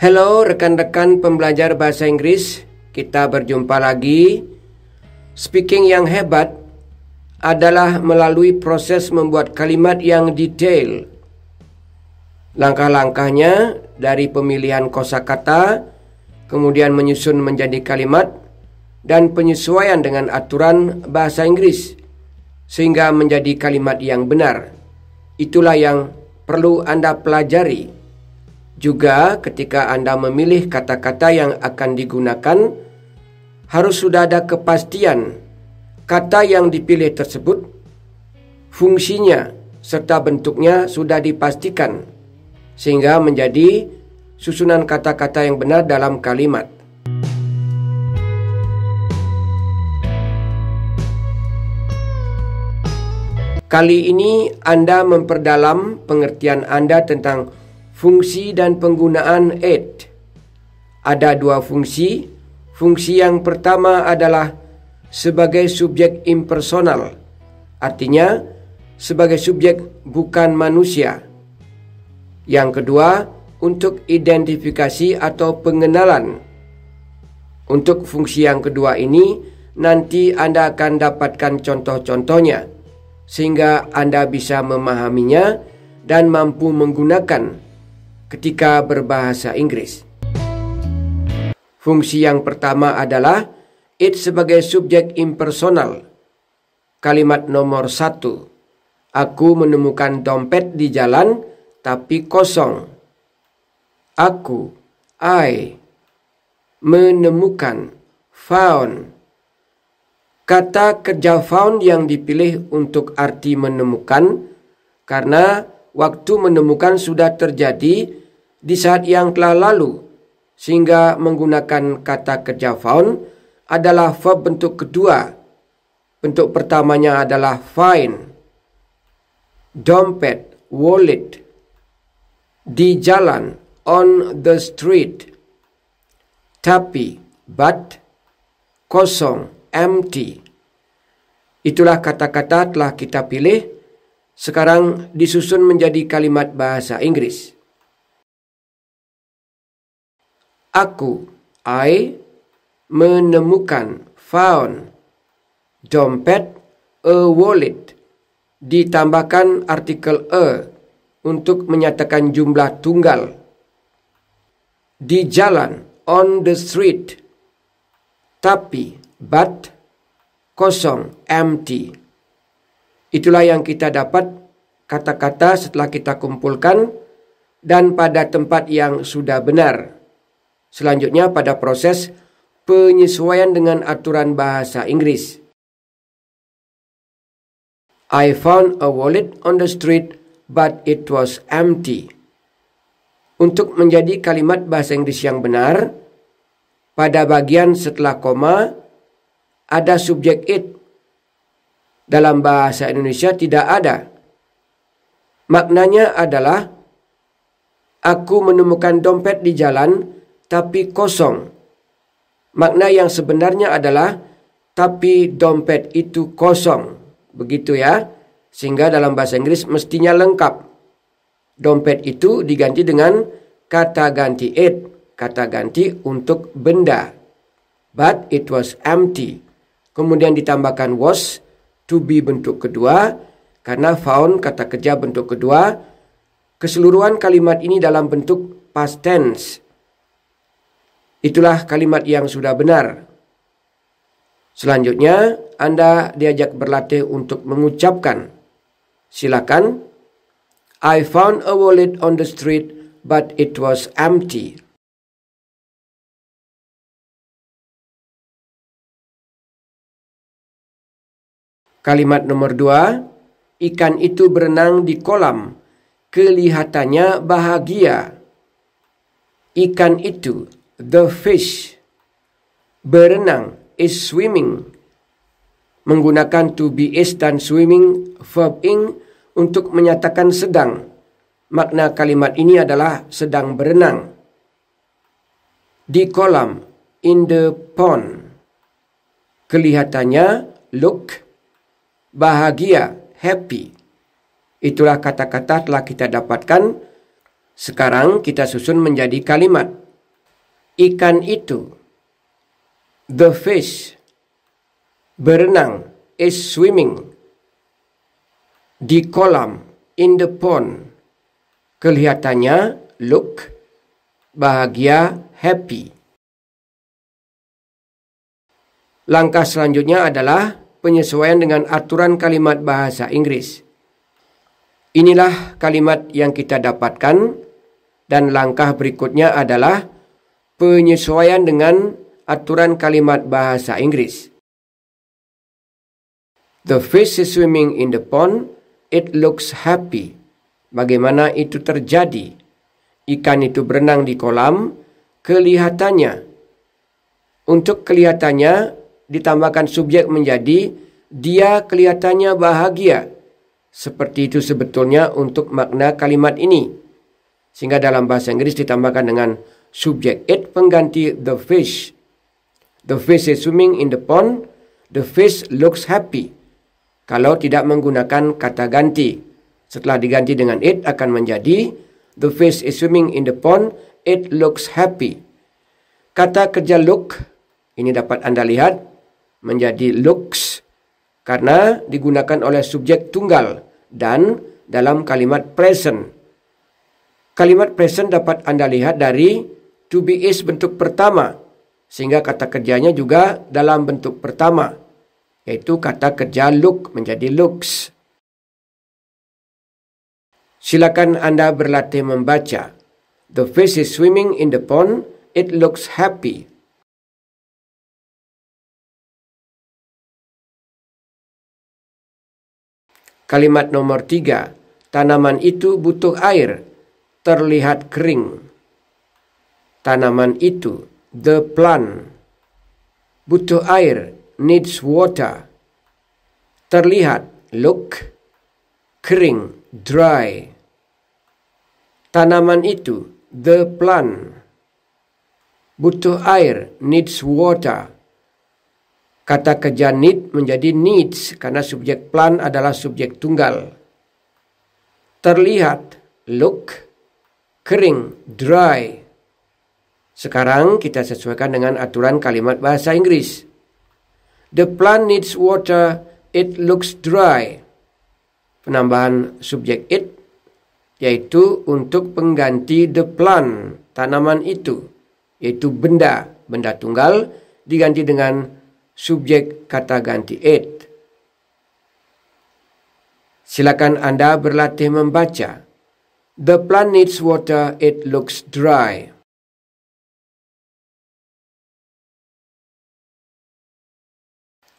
Hello rekan-rekan pembelajar bahasa Inggris, kita berjumpa lagi. Speaking yang hebat adalah melalui proses membuat kalimat yang detail. Langkah-langkahnya dari pemilihan kosakata, kemudian menyusun menjadi kalimat dan penyesuaian dengan aturan bahasa Inggris sehingga menjadi kalimat yang benar. Itulah yang perlu Anda pelajari. Juga ketika Anda memilih kata-kata yang akan digunakan, harus sudah ada kepastian kata yang dipilih tersebut, fungsinya serta bentuknya sudah dipastikan sehingga menjadi susunan kata-kata yang benar dalam kalimat. Kali ini Anda memperdalam pengertian Anda tentang Fungsi dan penggunaan ed Ada dua fungsi Fungsi yang pertama adalah sebagai subjek impersonal Artinya sebagai subjek bukan manusia Yang kedua untuk identifikasi atau pengenalan Untuk fungsi yang kedua ini nanti Anda akan dapatkan contoh-contohnya sehingga Anda bisa memahaminya dan mampu menggunakan ketika berbahasa Inggris. Fungsi yang pertama adalah it sebagai subjek impersonal. Kalimat nomor satu, aku menemukan dompet di jalan tapi kosong. Aku, I, menemukan, found. Kata kerja found yang dipilih untuk arti menemukan karena waktu menemukan sudah terjadi di saat yang telah lalu sehingga menggunakan kata kerja found adalah verb bentuk kedua. Bentuk pertamanya adalah find, dompet, wallet, di jalan, on the street, tapi, but, kosong, empty. Itulah kata-kata telah kita pilih. Sekarang disusun menjadi kalimat bahasa Inggris. Aku, I, menemukan, found, dompet, a wallet. Ditambahkan artikel a e untuk menyatakan jumlah tunggal. Di jalan, on the street. Tapi, but, kosong, empty. Itulah yang kita dapat kata-kata setelah kita kumpulkan dan pada tempat yang sudah benar. Selanjutnya pada proses penyesuaian dengan aturan bahasa Inggris. I found a wallet on the street but it was empty. Untuk menjadi kalimat bahasa Inggris yang benar, pada bagian setelah koma ada subjek it. Dalam bahasa Indonesia tidak ada. Maknanya adalah aku menemukan dompet di jalan tapi kosong. Makna yang sebenarnya adalah tapi dompet itu kosong. Begitu ya. Sehingga dalam bahasa Inggris mestinya lengkap. Dompet itu diganti dengan kata ganti it, kata ganti untuk benda. But it was empty. Kemudian ditambahkan was to be bentuk kedua karena found kata kerja bentuk kedua. Keseluruhan kalimat ini dalam bentuk past tense Itulah kalimat yang sudah benar. Selanjutnya, Anda diajak berlatih untuk mengucapkan. Silakan. I found a wallet on the street but it was empty. Kalimat nomor dua, ikan itu berenang di kolam. Kelihatannya bahagia. Ikan itu The fish berenang is swimming menggunakan to be is dan swimming verb ing untuk menyatakan sedang. Makna kalimat ini adalah sedang berenang. Di kolam in the pond kelihatannya look bahagia, happy. Itulah kata-kata telah kita dapatkan. Sekarang kita susun menjadi kalimat ikan itu, the fish, berenang, is swimming, di kolam, in the pond, kelihatannya look, bahagia, happy. Langkah selanjutnya adalah penyesuaian dengan aturan kalimat bahasa Inggris. Inilah kalimat yang kita dapatkan dan langkah berikutnya adalah penyesuaian dengan aturan kalimat bahasa Inggris. The fish is swimming in the pond. It looks happy. Bagaimana itu terjadi? Ikan itu berenang di kolam. Kelihatannya. Untuk kelihatannya ditambahkan subjek menjadi dia kelihatannya bahagia. Seperti itu sebetulnya untuk makna kalimat ini. Sehingga dalam bahasa Inggris ditambahkan dengan Subjek it pengganti the fish. The fish is swimming in the pond. The fish looks happy. Kalau tidak menggunakan kata ganti. Setelah diganti dengan it akan menjadi The fish is swimming in the pond. It looks happy. Kata kerja look ini dapat Anda lihat menjadi looks karena digunakan oleh subjek tunggal dan dalam kalimat present. Kalimat present dapat Anda lihat dari to be is bentuk pertama sehingga kata kerjanya juga dalam bentuk pertama yaitu kata kerja look menjadi looks. Silakan Anda berlatih membaca. The fish is swimming in the pond. It looks happy. Kalimat nomor tiga, tanaman itu butuh air, terlihat kering tanaman itu, the plant, butuh air, needs water. Terlihat, look, kering, dry. Tanaman itu, the plant, butuh air, needs water. Kata kerja need menjadi needs karena subjek plant adalah subjek tunggal. Terlihat, look, kering, dry. Sekarang kita sesuaikan dengan aturan kalimat bahasa Inggris. The plant needs water, it looks dry. Penambahan subjek it yaitu untuk pengganti the plant, tanaman itu, yaitu benda, benda tunggal diganti dengan subjek kata ganti it. Silakan Anda berlatih membaca. The plant needs water, it looks dry.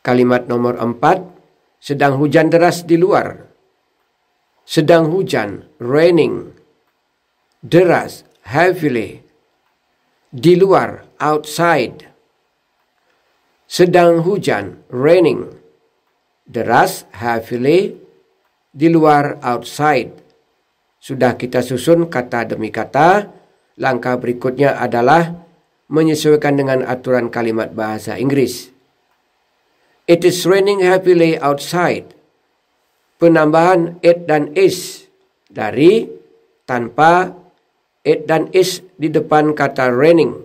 Kalimat nomor empat, sedang hujan deras di luar. Sedang hujan, raining, deras, heavily, di luar, outside. Sedang hujan, raining, deras, heavily, di luar, outside. Sudah kita susun kata demi kata. Langkah berikutnya adalah menyesuaikan dengan aturan kalimat bahasa Inggris. It is raining heavily outside. Penambahan it dan is dari tanpa it dan is di depan kata raining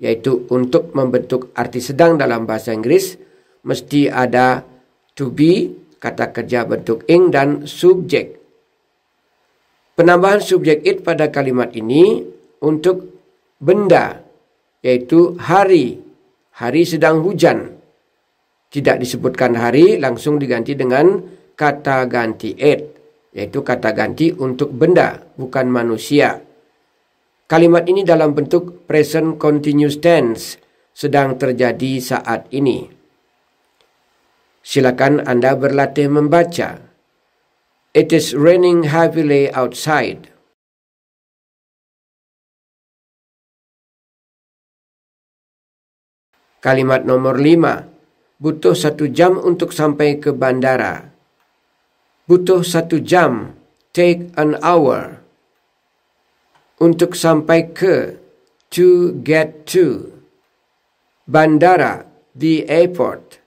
yaitu untuk membentuk arti sedang dalam bahasa Inggris mesti ada to be kata kerja bentuk ing dan subjek. Penambahan subjek it pada kalimat ini untuk benda yaitu hari. Hari sedang hujan tidak disebutkan hari langsung diganti dengan kata ganti it, yaitu kata ganti untuk benda bukan manusia. Kalimat ini dalam bentuk present continuous tense sedang terjadi saat ini. Silakan Anda berlatih membaca. It is raining heavily outside. Kalimat nomor lima butuh satu jam untuk sampai ke bandara. Butuh satu jam, take an hour. Untuk sampai ke, to get to. Bandara, the airport.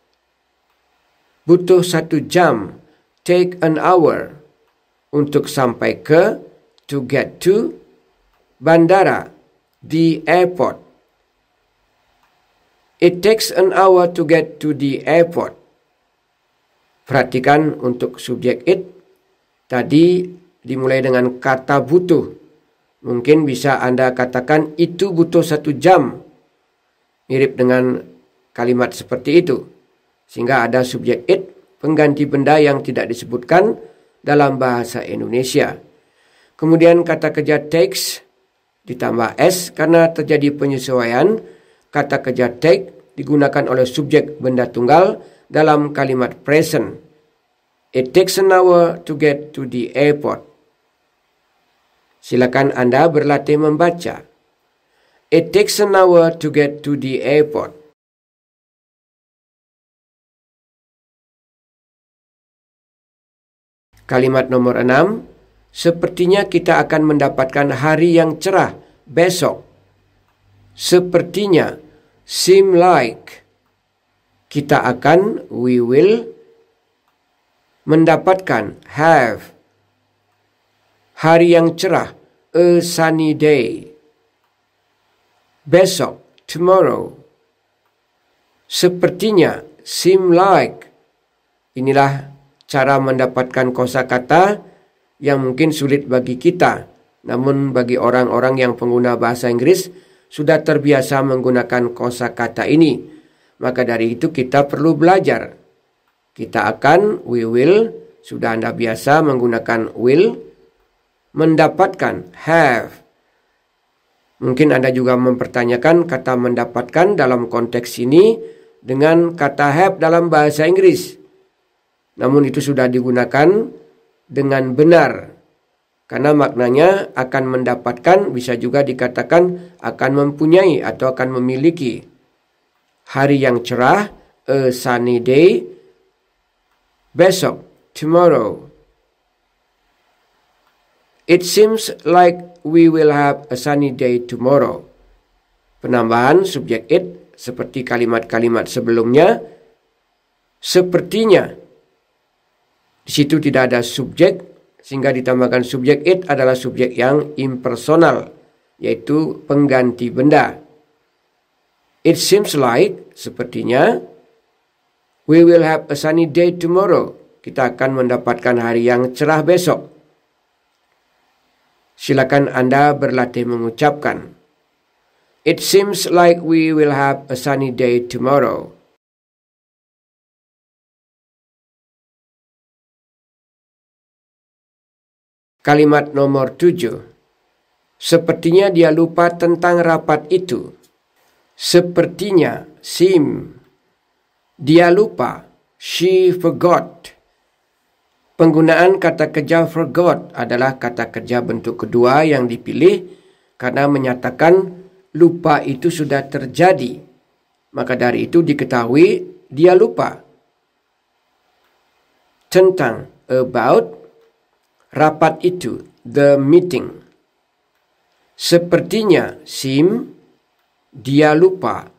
Butuh satu jam, take an hour. Untuk sampai ke, to get to. Bandara, the airport. It takes an hour to get to the airport. Perhatikan untuk subjek it. Tadi dimulai dengan kata butuh. Mungkin bisa Anda katakan itu butuh satu jam. Mirip dengan kalimat seperti itu. Sehingga ada subjek it, pengganti benda yang tidak disebutkan dalam bahasa Indonesia. Kemudian kata kerja takes ditambah S karena terjadi penyesuaian kata kerja take digunakan oleh subjek benda tunggal dalam kalimat present. It takes an hour to get to the airport. Silakan Anda berlatih membaca. It takes an hour to get to the airport. Kalimat nomor enam. sepertinya kita akan mendapatkan hari yang cerah besok sepertinya, seem like, kita akan, we will, mendapatkan, have, hari yang cerah, a sunny day, besok, tomorrow, sepertinya, seem like, inilah cara mendapatkan kosakata yang mungkin sulit bagi kita, namun bagi orang-orang yang pengguna bahasa Inggris, sudah terbiasa menggunakan kosa kata ini. Maka dari itu kita perlu belajar. Kita akan we will sudah Anda biasa menggunakan will mendapatkan have. Mungkin Anda juga mempertanyakan kata mendapatkan dalam konteks ini dengan kata have dalam bahasa Inggris. Namun itu sudah digunakan dengan benar karena maknanya akan mendapatkan bisa juga dikatakan akan mempunyai atau akan memiliki hari yang cerah a sunny day besok tomorrow it seems like we will have a sunny day tomorrow penambahan subjek it seperti kalimat-kalimat sebelumnya sepertinya di situ tidak ada subjek sehingga ditambahkan subjek it adalah subjek yang impersonal yaitu pengganti benda. It seems like sepertinya we will have a sunny day tomorrow. Kita akan mendapatkan hari yang cerah besok. Silakan Anda berlatih mengucapkan. It seems like we will have a sunny day tomorrow. Kalimat nomor tujuh. Sepertinya dia lupa tentang rapat itu. Sepertinya, sim. Dia lupa, she forgot. Penggunaan kata kerja forgot adalah kata kerja bentuk kedua yang dipilih karena menyatakan lupa itu sudah terjadi. Maka dari itu diketahui dia lupa. Tentang about rapat itu, the meeting. Sepertinya Sim, dia lupa.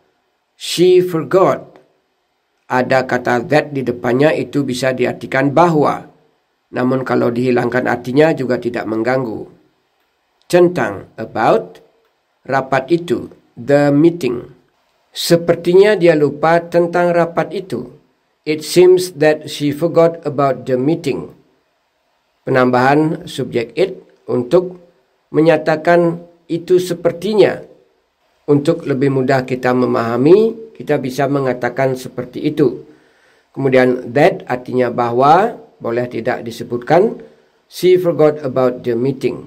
She forgot. Ada kata that di depannya itu bisa diartikan bahwa. Namun kalau dihilangkan artinya juga tidak mengganggu. Centang about rapat itu, the meeting. Sepertinya dia lupa tentang rapat itu. It seems that she forgot about the meeting penambahan subjek it untuk menyatakan itu sepertinya. Untuk lebih mudah kita memahami, kita bisa mengatakan seperti itu. Kemudian that artinya bahwa boleh tidak disebutkan she forgot about the meeting.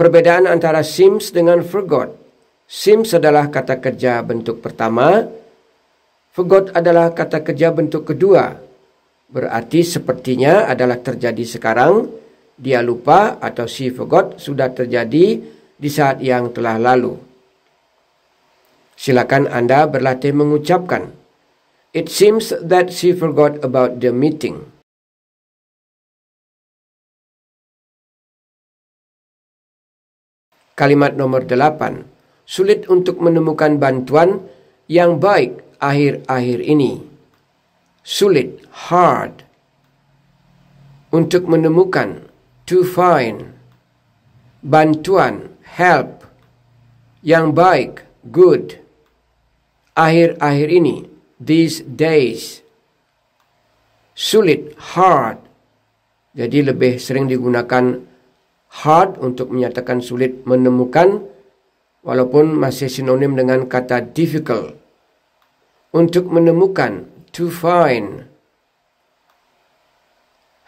Perbedaan antara seems dengan forgot. Seems adalah kata kerja bentuk pertama, forgot adalah kata kerja bentuk kedua. Berarti sepertinya adalah terjadi sekarang, dia lupa atau she forgot sudah terjadi di saat yang telah lalu. Silakan Anda berlatih mengucapkan. It seems that she forgot about the meeting. Kalimat nomor delapan Sulit untuk menemukan bantuan yang baik akhir-akhir ini sulit, hard, untuk menemukan, to find, bantuan, help, yang baik, good, akhir-akhir ini, these days, sulit, hard, jadi lebih sering digunakan hard untuk menyatakan sulit menemukan walaupun masih sinonim dengan kata difficult. Untuk menemukan to find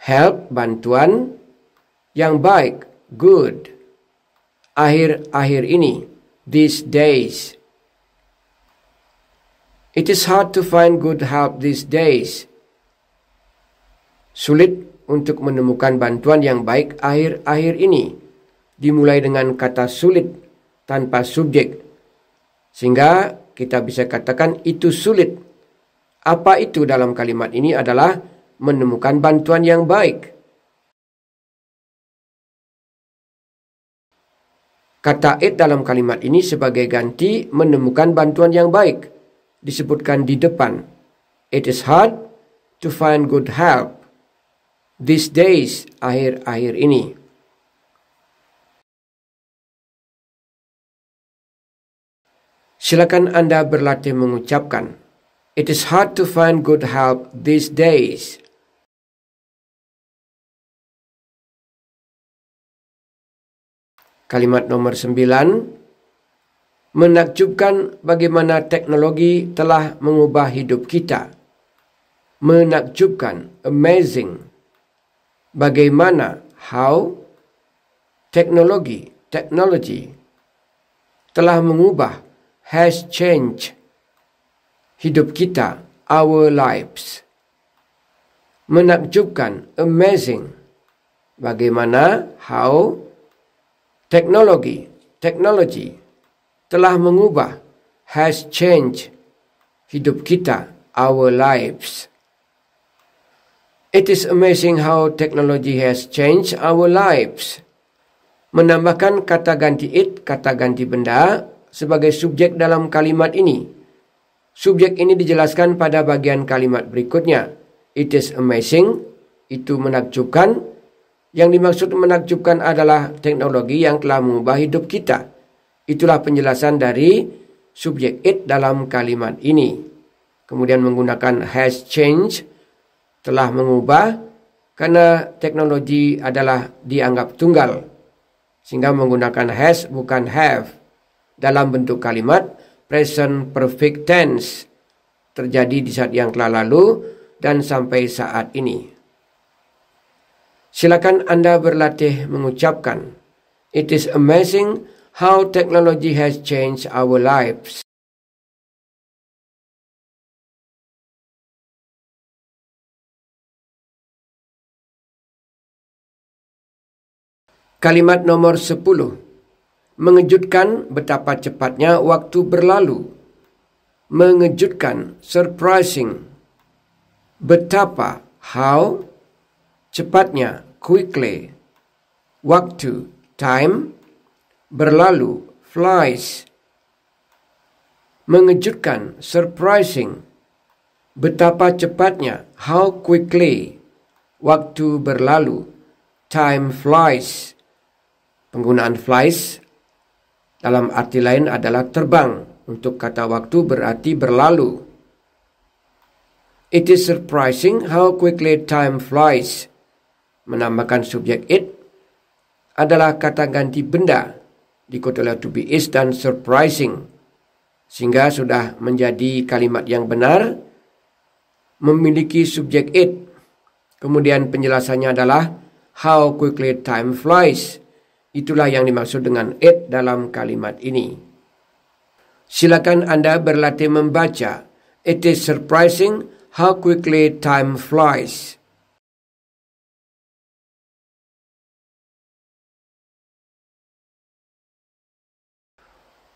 help bantuan yang baik good akhir-akhir ini these days it is hard to find good help these days sulit untuk menemukan bantuan yang baik akhir-akhir ini dimulai dengan kata sulit tanpa subjek sehingga kita bisa katakan itu sulit apa itu dalam kalimat ini adalah menemukan bantuan yang baik. Kata it dalam kalimat ini sebagai ganti menemukan bantuan yang baik. Disebutkan di depan. It is hard to find good help. These days, akhir-akhir ini. Silakan Anda berlatih mengucapkan. It is hard to find good help these days. Kalimat nomor sembilan Menakjubkan bagaimana teknologi telah mengubah hidup kita. Menakjubkan, amazing. Bagaimana, how, teknologi, technology, telah mengubah, has changed, hidup kita, our lives. Menakjubkan, amazing. Bagaimana how teknologi, teknologi telah mengubah, has changed hidup kita, our lives. It is amazing how technology has changed our lives. Menambahkan kata ganti it, kata ganti benda sebagai subjek dalam kalimat ini Subjek ini dijelaskan pada bagian kalimat berikutnya. It is amazing, itu menakjubkan. Yang dimaksud menakjubkan adalah teknologi yang telah mengubah hidup kita. Itulah penjelasan dari subjek it dalam kalimat ini. Kemudian menggunakan has changed, telah mengubah, karena teknologi adalah dianggap tunggal. Sehingga menggunakan has bukan have dalam bentuk kalimat present perfect tense terjadi di saat yang telah lalu dan sampai saat ini. Silakan Anda berlatih mengucapkan. It is amazing how technology has changed our lives. Kalimat nomor 10 Mengejutkan betapa cepatnya waktu berlalu. Mengejutkan, surprising. Betapa, how, cepatnya, quickly. Waktu, time, berlalu, flies. Mengejutkan, surprising. Betapa cepatnya, how quickly. Waktu berlalu, time flies. Penggunaan flies dalam arti lain adalah terbang. Untuk kata waktu berarti berlalu. It is surprising how quickly time flies. Menambahkan subjek it adalah kata ganti benda diikuti oleh to be is dan surprising. Sehingga sudah menjadi kalimat yang benar memiliki subjek it. Kemudian penjelasannya adalah how quickly time flies Itulah yang dimaksud dengan it dalam kalimat ini. Silakan Anda berlatih membaca. It is surprising how quickly time flies.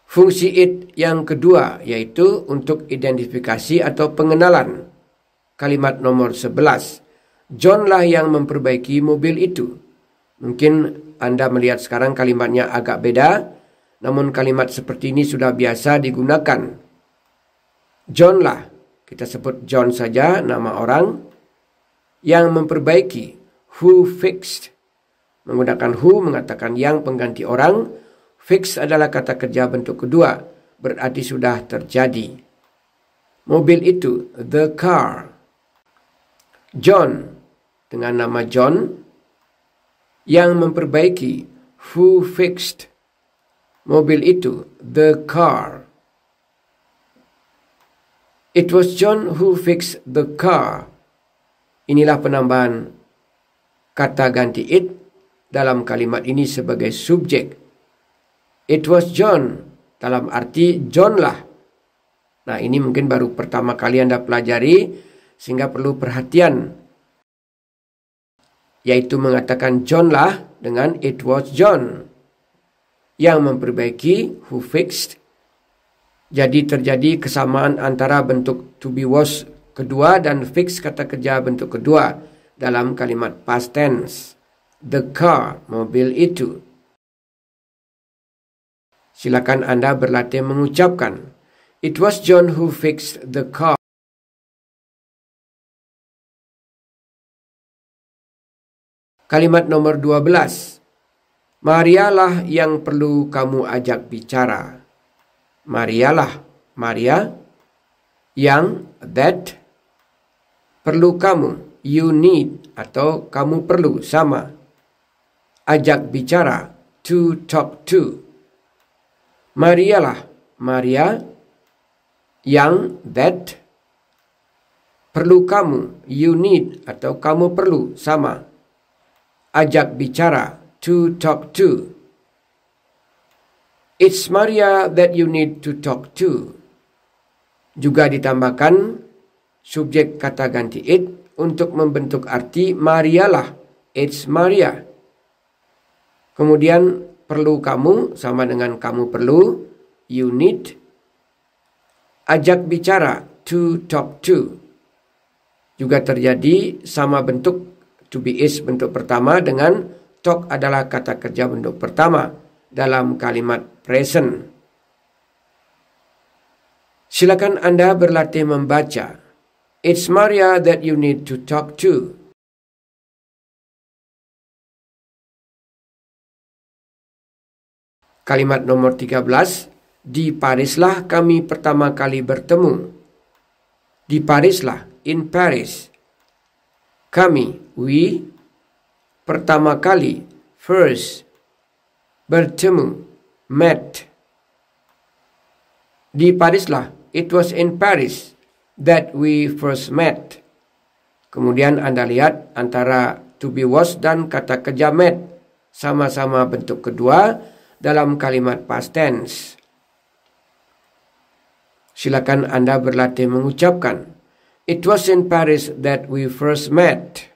Fungsi it yang kedua yaitu untuk identifikasi atau pengenalan. Kalimat nomor 11. John lah yang memperbaiki mobil itu. Mungkin Anda melihat sekarang kalimatnya agak beda, namun kalimat seperti ini sudah biasa digunakan. John lah, kita sebut John saja nama orang yang memperbaiki, who fixed. Menggunakan who mengatakan yang pengganti orang, fix adalah kata kerja bentuk kedua, berarti sudah terjadi. Mobil itu, the car. John, dengan nama John, yang memperbaiki who fixed mobil itu the car It was John who fixed the car. Inilah penambahan kata ganti it dalam kalimat ini sebagai subjek. It was John dalam arti John lah. Nah ini mungkin baru pertama kali Anda pelajari sehingga perlu perhatian yaitu mengatakan John lah dengan it was John yang memperbaiki who fixed jadi terjadi kesamaan antara bentuk to be was kedua dan fix kata kerja bentuk kedua dalam kalimat past tense the car mobil itu silakan Anda berlatih mengucapkan it was John who fixed the car Kalimat nomor 12. Marialah yang perlu kamu ajak bicara. Marialah, Maria yang that perlu kamu, you need atau kamu perlu sama. Ajak bicara, to talk to. Marialah, Maria yang that perlu kamu, you need atau kamu perlu sama ajak bicara, to talk to. It's Maria that you need to talk to. Juga ditambahkan subjek kata ganti it untuk membentuk arti Marialah. It's Maria. Kemudian perlu kamu sama dengan kamu perlu, you need. Ajak bicara, to talk to. Juga terjadi sama bentuk to be is bentuk pertama dengan talk adalah kata kerja bentuk pertama dalam kalimat present. Silakan Anda berlatih membaca. It's Maria that you need to talk to. Kalimat nomor 13, di Parislah kami pertama kali bertemu. Di Parislah, in Paris. Kami, we pertama kali first bertemu met di Paris lah it was in Paris that we first met kemudian Anda lihat antara to be was dan kata kerja met sama-sama bentuk kedua dalam kalimat past tense silakan Anda berlatih mengucapkan it was in Paris that we first met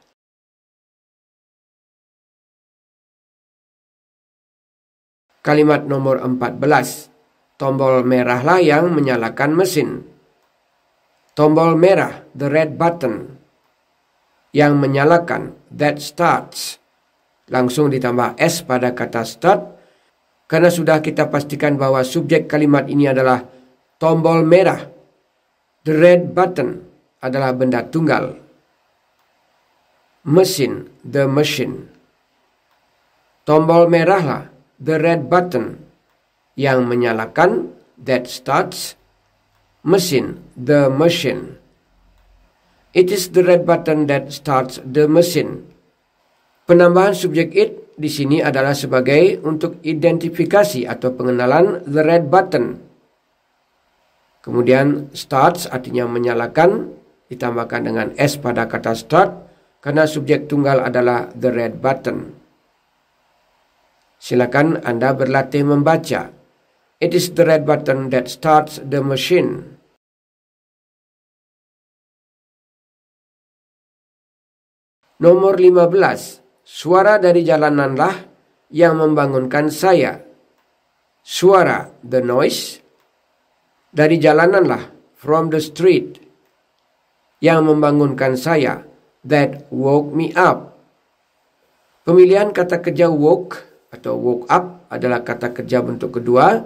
Kalimat nomor 14. Tombol merahlah yang menyalakan mesin. Tombol merah, the red button. Yang menyalakan, that starts. Langsung ditambah S pada kata start. Karena sudah kita pastikan bahwa subjek kalimat ini adalah tombol merah. The red button adalah benda tunggal. Mesin, the machine. Tombol merahlah the red button yang menyalakan that starts mesin the machine it is the red button that starts the machine penambahan subjek it di sini adalah sebagai untuk identifikasi atau pengenalan the red button kemudian starts artinya menyalakan ditambahkan dengan s pada kata start karena subjek tunggal adalah the red button Silakan Anda berlatih membaca. It is the red button that starts the machine. Nomor 15. Suara dari jalananlah yang membangunkan saya. Suara, the noise, dari jalananlah, from the street, yang membangunkan saya, that woke me up. Pemilihan kata kerja woke atau woke up adalah kata kerja bentuk kedua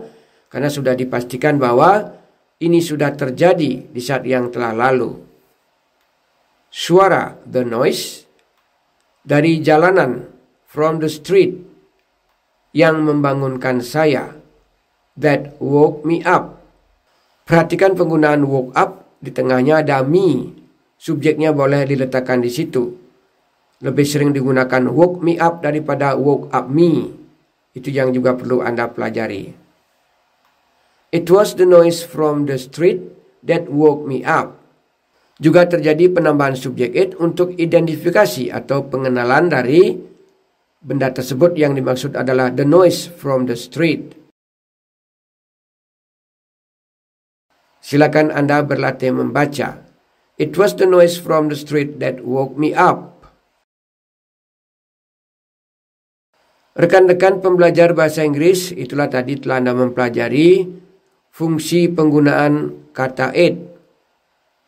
karena sudah dipastikan bahwa ini sudah terjadi di saat yang telah lalu. Suara the noise dari jalanan from the street yang membangunkan saya that woke me up. Perhatikan penggunaan woke up di tengahnya ada me. Subjeknya boleh diletakkan di situ. Lebih sering digunakan woke me up daripada woke up me. Itu yang juga perlu Anda pelajari. It was the noise from the street that woke me up. Juga terjadi penambahan subjek it untuk identifikasi atau pengenalan dari benda tersebut yang dimaksud adalah the noise from the street. Silakan Anda berlatih membaca. It was the noise from the street that woke me up. Rekan-rekan pembelajar bahasa Inggris, itulah tadi telah Anda mempelajari fungsi penggunaan kata it.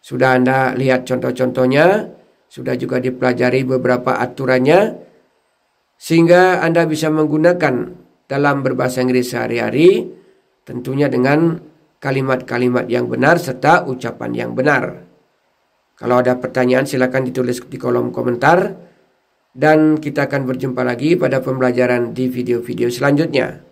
Sudah Anda lihat contoh-contohnya, sudah juga dipelajari beberapa aturannya, sehingga Anda bisa menggunakan dalam berbahasa Inggris sehari-hari, tentunya dengan kalimat-kalimat yang benar serta ucapan yang benar. Kalau ada pertanyaan silakan ditulis di kolom komentar dan kita akan berjumpa lagi pada pembelajaran di video-video selanjutnya.